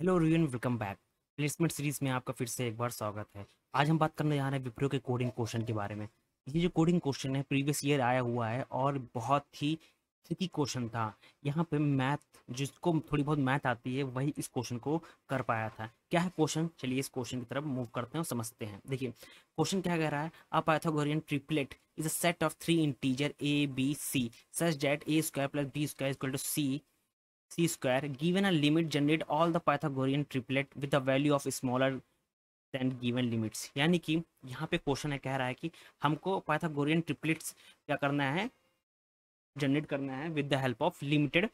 hello रिवन welcome back placement series में आपका फिर से एक बार स्वागत है आज हम बात करने जा रहे हैं विप्रो के कोडिंग क्वेश्चन के बारे में ये जो कोडिंग क्वेश्चन है प्रीवियस ईयर आया हुआ है और बहुत ही ट्रिकी क्वेश्चन था यहाँ पे मैथ जिसको थोड़ी बहुत मैथ आती है वही इस क्वेश्चन को कर पाया था क्या है क्वेश्चन चलिए इस क्वेश्चन की तरफ मूव करते हैं और समझते हैं देखिए क्वेश्चन क्या कह रहा है a Pythagorean triplet is a set of three integer A B C such that A square plus B square is to C c square given a limit generate all the pythagorean triplet with a value of smaller than given limits यानी कि यहाँ पे question है कह रहा है कि हमको पाइथागोरियन ट्रिपलेट्स क्या करना है जनरेट करना है with the help of limited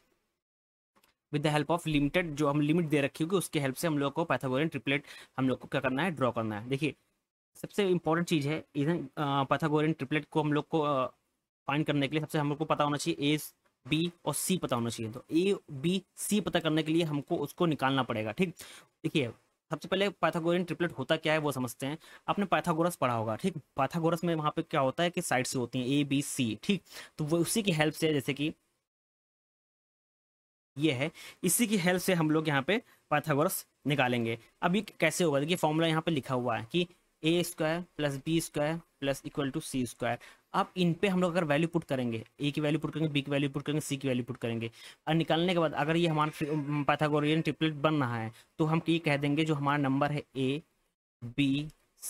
with the help of limited जो हम लिमिट दे रखी होगी उसके हेल्प से हम लोग को पाइथागोरियन ट्रिपलेट हम लोग को क्या करना है ड्रॉ करना है देखिए सबसे इंपॉर्टेंट चीज़ है इधर पाइथागोरियन ट्रिपलेट को हम लोग को फाइंड करने के लिए सबसे हम लोग को पता होना चाहिए ए बी और सी पता होना चाहिए तो ए बी सी पता करने के लिए हमको उसको निकालना पड़ेगा ठीक देखिए सबसे पहले पाथागोरियन ट्रिपलेट होता क्या है वो समझते हैं आपने पाथागोरस पढ़ा होगा ठीक पाथागोरस में वहाँ पे क्या होता है कि साइड से होती हैं ए बी सी ठीक तो वो उसी की हेल्प से जैसे कि ये है इसी की हेल्प से हम लोग यहाँ पे पाथागोरस निकालेंगे अब ये कैसे होगा देखिए फॉर्मूला यहाँ पे लिखा हुआ है कि A square plus B square plus equal to C square अब इन पे हम लोग अगर वैल्यू पुट करेंगे ए की वैल्यू पुट करेंगे बी की वैल्यू पुट करेंगे सी की वैल्यू पुट करेंगे और निकालने के बाद अगर ये हमारा पैथागोरियन ट्रिपलेट बन रहा है तो हम ये कह देंगे जो हमारा नंबर है ए बी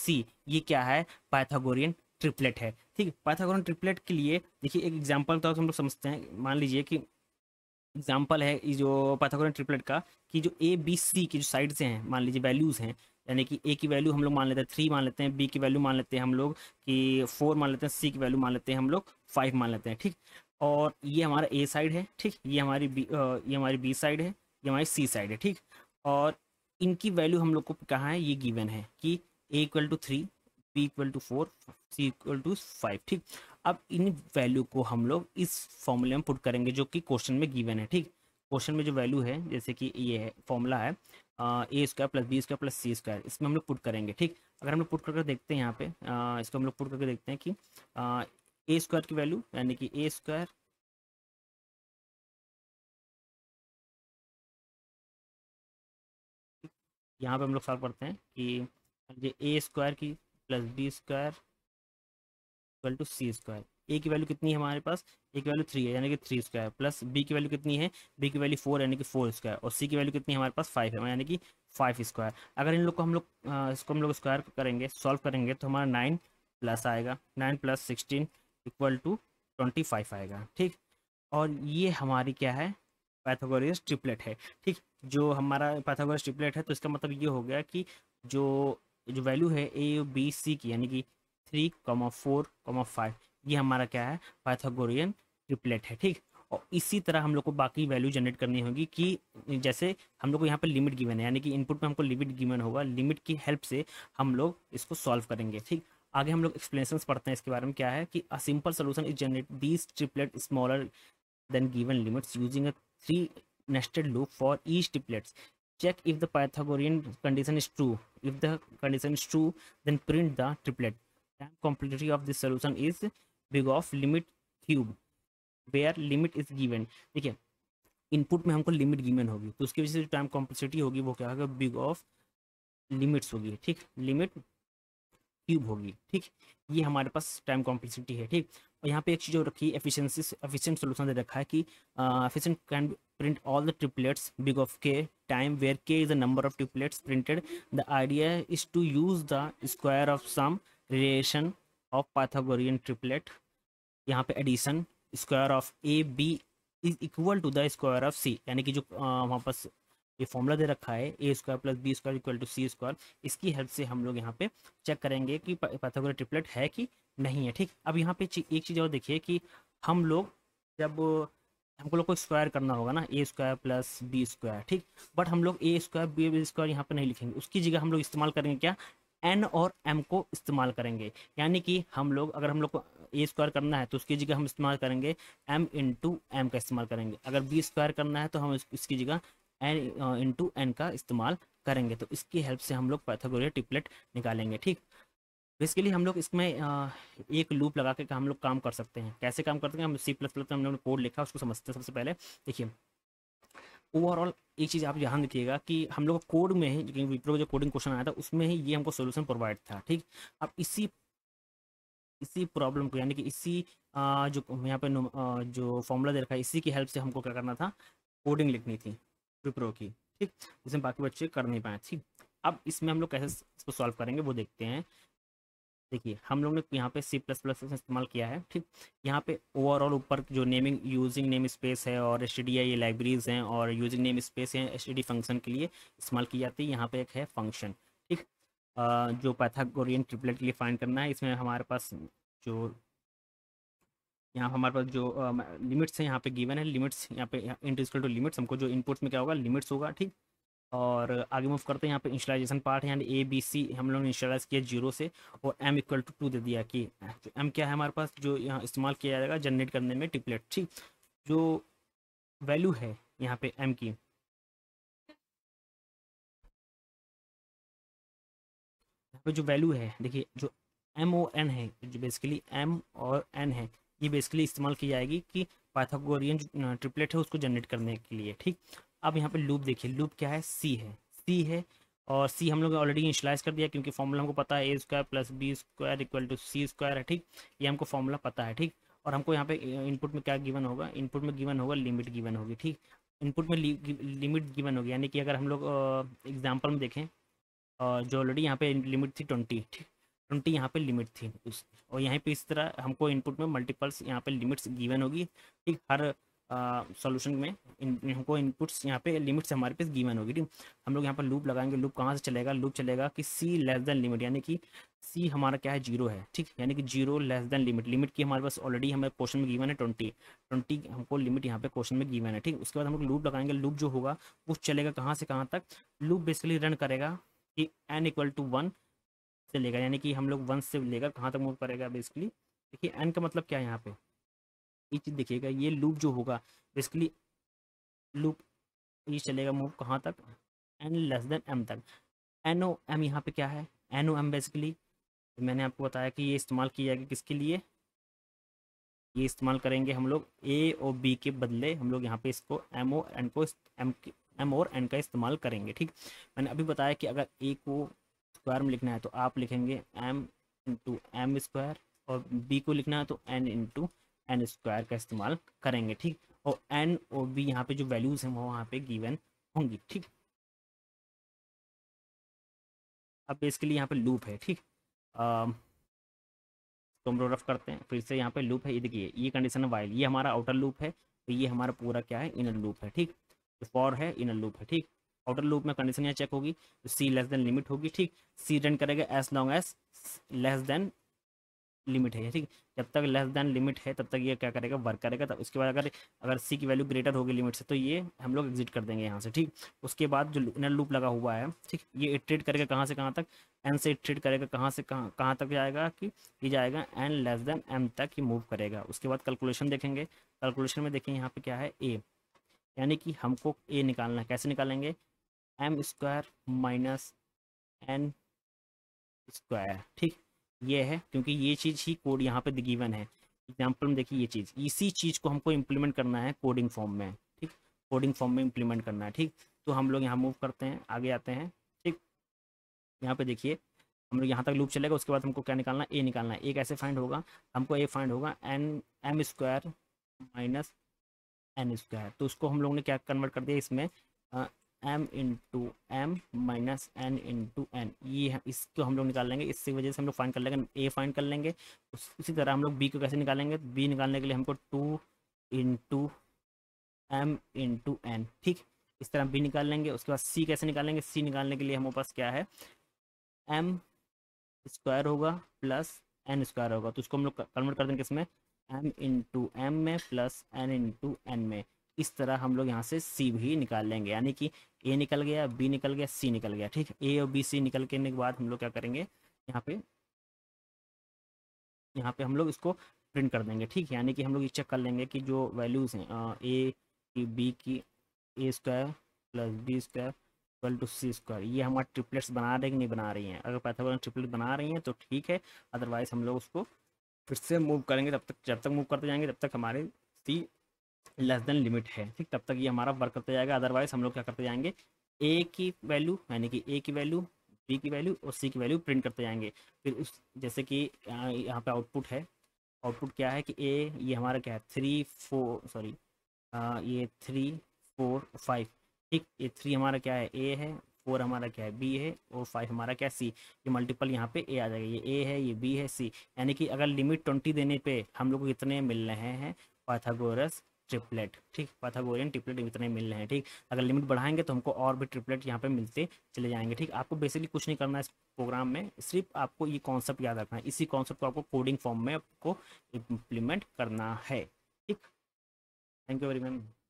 सी ये क्या है पैथागोरियन ट्रिपलेट है ठीक है पैथागोरियन ट्रिपलेट के लिए देखिए एक एग्जाम्पल तौर तो हम लोग समझते हैं मान लीजिए कि एग्जाम्पल है जो पैथागोरियन ट्रिपलेट का कि जो ए बी सी की जो साइड से हैं मान लीजिए वैल्यूज़ हैं यानी कि ए की वैल्यू हम लोग मान लेते हैं थ्री मान लेते हैं बी की वैल्यू मान लेते हैं हम लोग कि फोर मान लेते हैं सी की वैल्यू मान लेते हैं हम लोग फाइव मान लेते हैं ठीक और ये हमारा ए साइड है ठीक ये हमारी बी ये हमारी बी साइड है ये हमारी सी साइड है ठीक और इनकी वैल्यू हम लोग को कहाँ है ये गिवन है कि A equal to three B equal to four C equal to five ठीक अब इन वैल्यू को हम लोग इस फॉर्मूले में पुट करेंगे जो कि क्वेश्चन में गिवन है ठीक क्वेश्चन में जो वैल्यू है जैसे कि ये है फॉर्मूला है A square plus B square plus C square इसमें हम लोग पुट करेंगे ठीक अगर हम लोग पुट करके देखते हैं यहाँ पे इसको हम लोग पुट करके देखते हैं कि ए स्क्वायर की वैल्यू यानी कि ए स्क्वायर यहाँ पे हम लोग सॉल्व करते हैं कि ये ए स्क्वायर की plus B square equal to C square A की वैल्यू कितनी है हमारे पास ए की वैल्यू थ्री है यानी कि थ्री स्क्वायर प्लस बी की वैल्यू कितनी है बी की वैल्यू फोर यानी कि फोर स्क्वायर और सी की वैल्यू कितनी है हमारे पास फाइव है यानी कि फाइव स्क्वायर अगर इन लोग को हम लोग इसको हम लोग स्क्वायर करेंगे सॉल्व करेंगे तो हमारा नाइन प्लस आएगा nine plus sixteen equal to twenty five आएगा ठीक और ये हमारी क्या है पैथोगोरियस ट्रिपलेट है ठीक जो हमारा पैथोगोरियस ट्रिपलेट है तो इसका मतलब ये हो गया कि जो जो वैल्यू है ए बी सी की यानी कि three comma four comma five ये हमारा क्या है पाइथागोरियन ट्रिपलेट है ठीक और इसी तरह हम लोग को बाकी वैल्यू जनरेट करनी होगी कि जैसे हम लोग को यहाँ पर लिमिट गिवन है यानी कि इनपुट में हमको लिमिट गिवन होगा लिमिट की हेल्प से हम लोग इसको सॉल्व करेंगे ठीक आगे हम लोग एक्सप्लेनेशन पढ़ते हैं इसके बारे में क्या है कि a simple solution is generate these triplet smaller than given limits using a three nested loop for each triplets check if the Pythagorean condition is true if the condition is true then print the triplet time complexity of this solution is big of limit cube where limit is given ठीक है input में हमको limit given होगी तो उसकी वजह से time complexity होगी वो क्या होगा बिग ऑफ लिमिट्स होगी ठीक लिमिट क्यूब होगी ठीक ये हमारे पास टाइम कॉम्प्लेक्सिटी है ठीक और यहाँ पे एक चीज़ और रखी एफिशिएंसी एफिशिएंट सोल्यूशन दे रखा है कि efficient can print all the triplets big of K time where K is the number of triplets printed the idea is to use the square of sum relation of Pythagorean triplet यहाँ पे addition square of A B is equal to the square of C यानी कि जो वहाँ पास ये formula दे रखा है A square plus B square equal to C square इसकी हेल्प से हम लोग यहाँ पे चेक करेंगे कि पैथोग ट्रिपलेट है कि नहीं है ठीक अब यहाँ पे एक चीज़ और देखिए कि हम लोग जब हमको लोग को स्क्वायर करना होगा ना A square plus B square ठीक बट हम लोग ए स्क्वायर बी स्क्वायर यहाँ पर नहीं लिखेंगे उसकी जगह हम लोग इस्तेमाल करेंगे क्या एन और एम को इस्तेमाल करेंगे यानी कि हम लोग अगर हम लोग को ए स्क्वायर करना है तो उसकी जगह हम इस्तेमाल करेंगे एम इंटू एम का इस्तेमाल करेंगे अगर बी स्क्वायर करना है तो हम इसकी जगह एन इंटू एन का इस्तेमाल करेंगे तो इसकी हेल्प से हम लोग पैथोगोरिया ट्रिपलेट निकालेंगे ठीक बेसिकली तो हम लोग इसमें एक लूप लगा के हम लोग काम कर सकते हैं कैसे काम करते हैं हम सी प्लस प्लस में हम लोग कोड लिखा उसको समझते हैं सबसे पहले देखिए ओवरऑल एक चीज़ आप ध्यान रखिएगा कि हम लोग कोड में ही क्योंकि विप्रो का जो कोडिंग क्वेश्चन आया था उसमें ही ये हमको सोल्यूशन प्रोवाइड था ठीक अब इसी इसी प्रॉब्लम को यानी कि इसी आ, जो यहाँ पे जो फॉर्मूला दे रखा है इसी की हेल्प से हमको क्या करना था कोडिंग लिखनी थी विप्रो की ठीक जिसमें बाकी बच्चे कर नहीं पाए ठीक अब इसमें हम लोग कैसे इसको सॉल्व करेंगे वो देखते हैं देखिए हम लोग ने यहाँ पे सी प्लस प्लस इस्तेमाल किया है ठीक यहाँ पे ओवरऑल ऊपर जो नेमिंग यूजिंग नेम स्पेस है और एस ये लाइब्रेरीज हैं और यूजिंग नेम स्पेस है एस फंक्शन के लिए इस्तेमाल की जाती है यहाँ पे एक है फंक्शन ठीक जो पैथागोरियन ट्रिपलेट के लिए फाइंड करना है इसमें हमारे पास जो यहाँ हमारे पास जो लिमिट्स हैं यहाँ पे गिवन है लिमिट्स यहाँ पे इंटरस्कल टू लिमिट्स हमको जो इनपुट्स में क्या होगा लिमिट्स होगा ठीक और आगे मूव करते हैं यहाँ पे इंस्टलाइजेशन पार्ट यानी ए बी सी हम लोगों ने इंस्टलाइज किया जीरो से और एम इक्वल टू टू दे दिया कि एम क्या है हमारे पास जो यहाँ इस्तेमाल किया जाएगा जनरेट करने में टिपलेट ठीक जो वैल्यू है यहाँ पे एम की यहाँ पे जो वैल्यू है देखिए जो एम ओ एन है जो बेसिकली एम और एन है ये बेसिकली इस्तेमाल की जाएगी कि पाइथागोरियन ट्रिपलेट है उसको जनरेट करने के लिए ठीक अब यहाँ पे लूप देखिए लूप क्या है सी है सी है और सी हम लोग ऑलरेडी इंशलाइज कर दिया क्योंकि फॉर्मूला हमको पता है A square plus B square equal to C square है ठीक ये हमको फॉर्मूला पता है ठीक और हमको यहाँ पे इनपुट में क्या गिवन होगा इनपुट में गिवन होगा लिमिट गिवन होगी ठीक इनपुट में लिमिट गिवन होगी यानी कि अगर हम लोग एग्जाम्पल में देखें जो ऑलरेडी यहाँ पे लिमिट थी ट्वेंटी ठीक ट्वेंटी यहाँ पे लिमिट थी उस और यहाँ पे इस तरह हमको इनपुट में मल्टीपल्स यहाँ पे लिमिट्स गिवन होगी ठीक हर सोल्यूशन में इन हमको इनपुट्स यहाँ पे लिमिट्स हमारे पास गिवन होगी ठीक हम लोग यहाँ पर लूप लगाएंगे लूप कहाँ से चलेगा लूप चलेगा कि सी लेस देन लिमिट यानी कि सी हमारा क्या है जीरो है ठीक यानी कि zero less than limit limit की हमारे पास ऑलरेडी हमें क्वेश्चन में गिवन है ट्वेंटी ट्वेंटी हमको लिमिट यहाँ पे क्वेश्चन में गिवन है ठीक उसके बाद हम लोग लूप लगाएंगे लूप जो होगा वो चलेगा कहाँ से कहाँ तक लूप बेसिकली रन करेगा कि एन इक्वल टू वन से लेगा यानी कि हम लोग वन से लेगा कहाँ तक मूव करेगा बेसिकली देखिए एन का मतलब क्या है यहाँ पे ये चीज़ देखिएगा ये लूप जो होगा बेसिकली लूप ये चलेगा मूव कहाँ तक एन लेस देन एम तक एन ओ एम यहाँ पे क्या है एन ओ एम बेसिकली तो मैंने आपको बताया कि ये इस्तेमाल किया जाएगा किसके लिए ये इस्तेमाल करेंगे हम लोग ए और बी के बदले हम लोग यहाँ पे इसको एम ओ एन को एम एम और एन का इस्तेमाल करेंगे ठीक मैंने अभी बताया कि अगर ए को स्क्वायर में लिखना है तो आप लिखेंगे एम इंटू एम स्क्वायर और बी को लिखना है तो एन इंटू एन स्क्वायर का इस्तेमाल करेंगे ठीक और एन ओ बी यहाँ पे जो वैल्यूज़ हैं वो वहाँ पे गिवन होंगी ठीक अब बेसिकली यहाँ पे लूप है ठीक तो हम रफ करते हैं फिर से यहाँ पे लूप है ये देखिए ये कंडीशन है वाइल ये हमारा आउटर लूप है तो ये हमारा पूरा क्या है इनर लूप है ठीक फॉर तो है इनर लूप है ठीक आउटर लूप में कंडीशन यहाँ चेक होगी तो सी लेस देन लिमिट होगी ठीक सी रन करेगा as long as less than limit है ठीक जब तक लेस देन लिमिट है तब तक ये क्या करेगा वर्क करेगा तब उसके बाद अगर अगर सी की वैल्यू ग्रेटर होगी लिमिट से तो ये हम लोग एग्जिट कर देंगे यहाँ से ठीक उसके बाद जो इनर लूप लगा हुआ है ठीक ये इट्रेट करेगा कहाँ से कहाँ तक एन से इट्रेट करेगा कहाँ से कहाँ कहाँ तक जाएगा कि ये जाएगा एन लेस देन एम तक ये मूव करेगा उसके बाद कैलकुलेशन देखेंगे कैलकुलेशन में देखेंगे यहाँ पर क्या है ए यानी कि हमको ए निकालना है कैसे निकालेंगे M square minus N square ठीक ये है क्योंकि ये चीज़ ही कोड यहाँ पे गिवन है एग्जाम्पल में देखिए ये चीज़ इसी चीज़ को हमको इम्प्लीमेंट करना है कोडिंग फॉर्म में ठीक कोडिंग फॉर्म में इम्प्लीमेंट करना है ठीक तो हम लोग यहाँ मूव करते हैं आगे आते हैं ठीक यहाँ पे देखिए हम लोग यहाँ तक लूप चलेगा उसके बाद हमको क्या निकालना है ए निकालना है ए कैसे फाइंड होगा हमको ए फाइंड होगा N M square minus N square तो उसको हम लोग ने क्या कन्वर्ट कर दिया इसमें M into M minus N into N ये इसको हम लोग निकाल लेंगे इसकी वजह से हम लोग फाइंड कर लेंगे ए फाइंड कर लेंगे उस, उसी तरह हम लोग बी को कैसे निकालेंगे बी निकालने के लिए हमको two into M into N ठीक इस तरह बी निकाल लेंगे उसके बाद सी कैसे निकालेंगे सी निकालने के लिए हमारे पास क्या है एम स्क्वायर होगा प्लस एन स्क्वायर होगा तो उसको हम लोग कन्वर्ट कर देंगे इसमें एम इंटू एम में प्लस एन इंटू एन में इस तरह हम लोग यहाँ से सी भी निकाल लेंगे यानी कि ए निकल गया बी निकल गया सी निकल गया ठीक ए और बी सी निकल के बाद हम लोग क्या करेंगे यहाँ पे यहाँ पे हम लोग इसको प्रिंट कर देंगे ठीक है यानी कि हम लोग चेक कर लेंगे कि जो वैल्यूज़ हैं ए की बी की A square plus B square equal to C square ये हमारे ट्रिपलेट्स बना रहे कि नहीं बना रही हैं अगर पैथागोरस ट्रिपलेट बना रही हैं तो ठीक है अदरवाइज़ हम लोग उसको फिर से मूव करेंगे तब तक जब तक मूव करते जाएंगे तब तक हमारे सी लेस देन लिमिट है ठीक तब तक ये हमारा वर्क करता जाएगा अदरवाइज हम लोग क्या करते जाएंगे ए की वैल्यू यानी कि ए की वैल्यू बी की वैल्यू और सी की वैल्यू प्रिंट करते जाएंगे फिर उस जैसे कि यहाँ पे आउटपुट है आउटपुट क्या है कि ए ये हमारा क्या है थ्री फोर सॉरी ये थ्री फोर फाइव ठीक ये थ्री हमारा क्या है ए है फोर हमारा क्या है बी है और फाइव हमारा क्या है सी ये मल्टीपल यहाँ पे ए आ जाएगा ये ए है ये बी है सी यानी कि अगर लिमिट ट्वेंटी देने पे हम लोग को कितने मिल रहे हैं पाथागोरस ट्रिपलेट ठीक पाथागोरियन ट्रिपलेट इतने मिल रहे हैं ठीक अगर लिमिट बढ़ाएंगे तो हमको और भी ट्रिपलेट यहाँ पे मिलते चले जाएंगे ठीक आपको बेसिकली कुछ नहीं करना है इस प्रोग्राम में सिर्फ आपको ये कॉन्सेप्ट याद रखना है इसी कॉन्सेप्ट को आपको कोडिंग फॉर्म में आपको इम्प्लीमेंट करना है ठीक थैंक यू वेरी मच